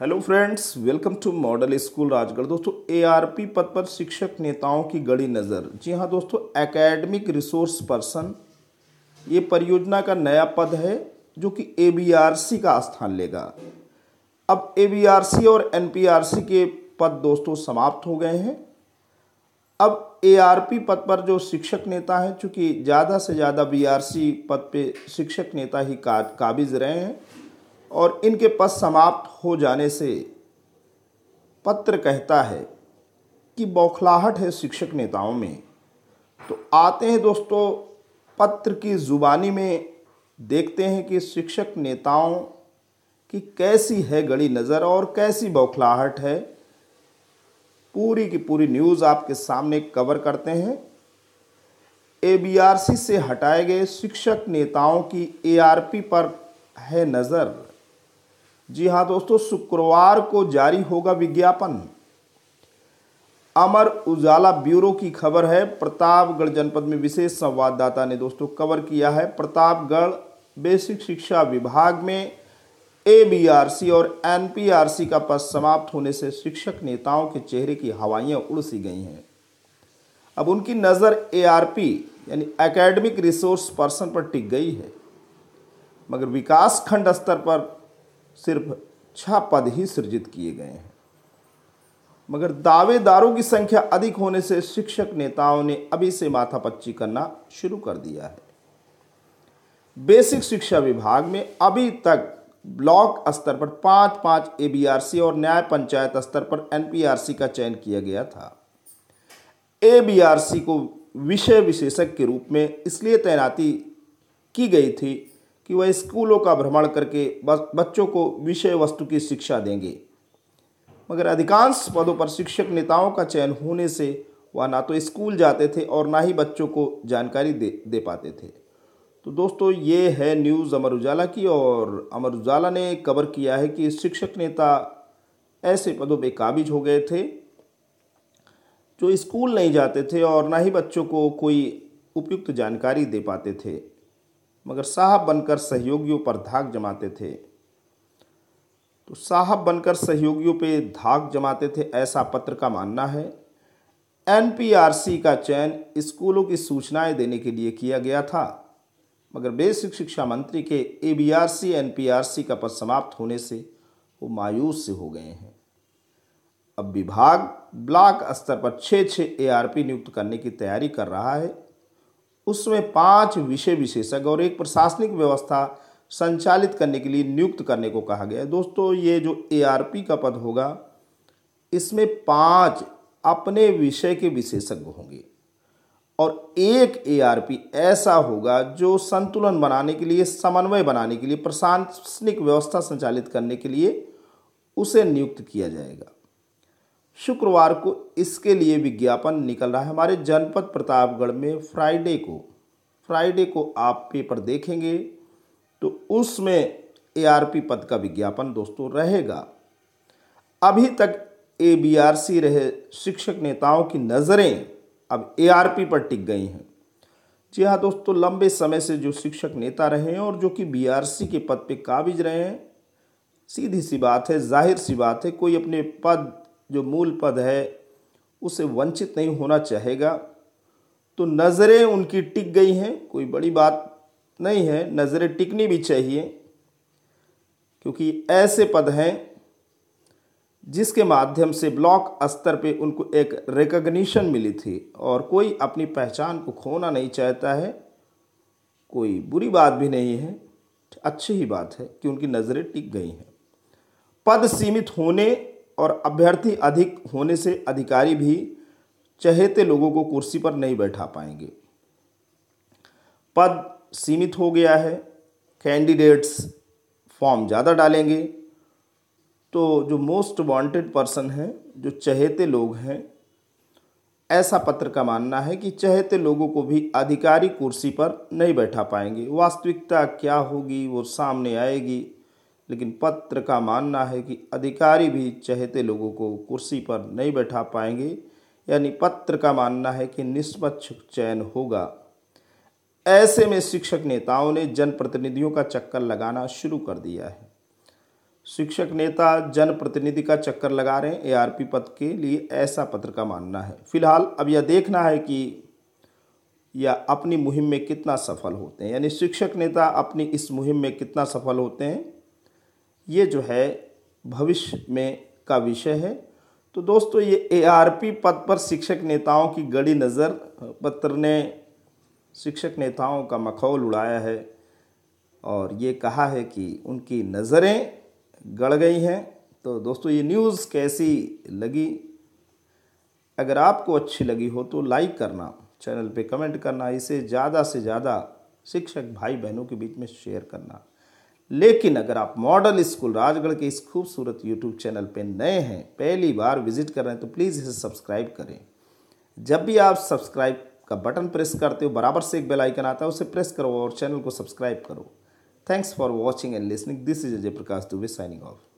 hello friends welcome to model school Rajgarh दोस्तों ARP पद पर शिक्षक नेताओं की गड़ी नज़र जी हाँ दोस्तों एकेडमिक रिसोर्स पर्सन ये परियोजना का नया पद है जो कि एबीआरसी का स्थान लेगा अब एबीआरसी और एनपीआरसी के पद दोस्तों समाप्त हो गए हैं अब एआरपी पद पर जो शिक्षक नेता हैं चूँकि ज़्यादा से ज़्यादा बी पद पर शिक्षक नेता ही काबिज रहे हैं और इनके पद समाप्त हो जाने से पत्र कहता है कि बौखलाहट है शिक्षक नेताओं में तो आते हैं दोस्तों पत्र की ज़ुबानी में देखते हैं कि शिक्षक नेताओं की कैसी है गड़ी नज़र और कैसी बौखलाहट है पूरी की पूरी न्यूज़ आपके सामने कवर करते हैं ए से हटाए गए शिक्षक नेताओं की एआरपी पर है नज़र जी हाँ दोस्तों शुक्रवार को जारी होगा विज्ञापन अमर उजाला ब्यूरो की खबर है प्रतापगढ़ जनपद में विशेष संवाददाता ने दोस्तों कवर किया है प्रतापगढ़ बेसिक शिक्षा विभाग में सी और सी का पद समाप्त होने से शिक्षक नेताओं के चेहरे की हवाइयाँ उड़ सी गई हैं अब उनकी नज़र पी यानी एकेडमिक रिसोर्स पर्सन पर टिक गई है मगर विकास खंड स्तर पर सिर्फ छह पद ही सृजित किए गए हैं मगर दावेदारों की संख्या अधिक होने से शिक्षक नेताओं ने अभी से माथापच्ची करना शुरू कर दिया है बेसिक शिक्षा विभाग में अभी तक ब्लॉक स्तर पर पांच पांच एबीआरसी और न्याय पंचायत स्तर पर एनपीआरसी का चयन किया गया था एबीआरसी को विषय विशेषक के रूप में इसलिए तैनाती की गई थी कि वह स्कूलों का भ्रमण करके बच्चों को विषय वस्तु की शिक्षा देंगे मगर अधिकांश पदों पर शिक्षक नेताओं का चयन होने से वह ना तो स्कूल जाते थे और ना ही बच्चों को जानकारी दे दे पाते थे तो दोस्तों ये है न्यूज़ अमर उजाला की और अमर उजाला ने कवर किया है कि शिक्षक नेता ऐसे पदों पर काबिज हो गए थे जो स्कूल नहीं जाते थे और ना ही बच्चों को कोई उपयुक्त जानकारी दे पाते थे मगर साहब बनकर सहयोगियों पर धाक जमाते थे तो साहब बनकर सहयोगियों पे धाक जमाते थे ऐसा पत्र का मानना है एनपीआरसी का चयन स्कूलों की सूचनाएं देने के लिए किया गया था मगर बेसिक शिक्षा मंत्री के एबीआरसी एनपीआरसी का पद समाप्त होने से वो मायूस से हो गए हैं अब विभाग ब्लॉक स्तर पर छः छः एआरपी नियुक्त करने की तैयारी कर रहा है उसमें पांच विषय विशेषज्ञ और एक प्रशासनिक व्यवस्था संचालित करने के लिए नियुक्त करने को कहा गया है दोस्तों ये जो ए का पद होगा इसमें पांच अपने विषय के विशेषज्ञ होंगे और एक ए ऐसा होगा जो संतुलन बनाने के लिए समन्वय बनाने के लिए प्रशासनिक व्यवस्था संचालित करने के लिए उसे नियुक्त किया जाएगा शुक्रवार को इसके लिए विज्ञापन निकल रहा है हमारे जनपद प्रतापगढ़ में फ्राइडे को फ्राइडे को आप पेपर देखेंगे तो उसमें एआरपी पद का विज्ञापन दोस्तों रहेगा अभी तक ए बी आर सी रहे शिक्षक नेताओं की नज़रें अब ए आर पी पर टिक गई हैं जी हाँ दोस्तों लंबे समय से जो शिक्षक नेता रहे हैं और जो कि बी आर सी के पद पे काबिज रहे हैं सीधी सी बात है जाहिर सी बात है कोई अपने पद जो मूल पद है उसे वंचित नहीं होना चाहेगा तो नज़रें उनकी टिक गई हैं कोई बड़ी बात नहीं है नज़रें टिकनी भी चाहिए क्योंकि ऐसे पद हैं जिसके माध्यम से ब्लॉक स्तर पे उनको एक रिकग्निशन मिली थी और कोई अपनी पहचान को खोना नहीं चाहता है कोई बुरी बात भी नहीं है अच्छी ही बात है कि उनकी नज़रें टिक गई हैं पद सीमित होने और अभ्यर्थी अधिक होने से अधिकारी भी चहेते लोगों को कुर्सी पर नहीं बैठा पाएंगे पद सीमित हो गया है कैंडिडेट्स फॉर्म ज़्यादा डालेंगे तो जो मोस्ट वांटेड पर्सन हैं जो चहेते लोग हैं ऐसा पत्र का मानना है कि चहेते लोगों को भी अधिकारी कुर्सी पर नहीं बैठा पाएंगे वास्तविकता क्या होगी वो सामने आएगी लेकिन पत्र का मानना है कि अधिकारी भी चहेते लोगों को कुर्सी पर नहीं बैठा पाएंगे यानी पत्र का मानना है कि निष्पक्ष चयन होगा ऐसे में शिक्षक नेताओं ने जनप्रतिनिधियों का चक्कर लगाना शुरू कर दिया है शिक्षक नेता जनप्रतिनिधि का चक्कर लगा रहे हैं एआरपी पद के लिए ऐसा पत्र का मानना है फिलहाल अब यह देखना है कि या अपनी मुहिम में कितना सफल होते हैं यानी शिक्षक नेता अपनी इस मुहिम में कितना सफल होते हैं ये जो है भविष्य में का विषय है तो दोस्तों ये एआरपी पद पर शिक्षक नेताओं की गड़ी नज़र पत्र ने शिक्षक नेताओं का मखौल उड़ाया है और ये कहा है कि उनकी नज़रें गड़ गई हैं तो दोस्तों ये न्यूज़ कैसी लगी अगर आपको अच्छी लगी हो तो लाइक करना चैनल पे कमेंट करना इसे ज़्यादा से ज़्यादा शिक्षक भाई बहनों के बीच में शेयर करना लेकिन अगर आप मॉडल स्कूल राजगढ़ के इस खूबसूरत यूट्यूब चैनल पर नए हैं पहली बार विजिट कर रहे हैं तो प्लीज़ इसे सब्सक्राइब करें जब भी आप सब्सक्राइब का बटन प्रेस करते हो बराबर से एक बेल आइकन आता है उसे प्रेस करो और चैनल को सब्सक्राइब करो thanks for watching and listening this is Ajay Prakash Dubey signing of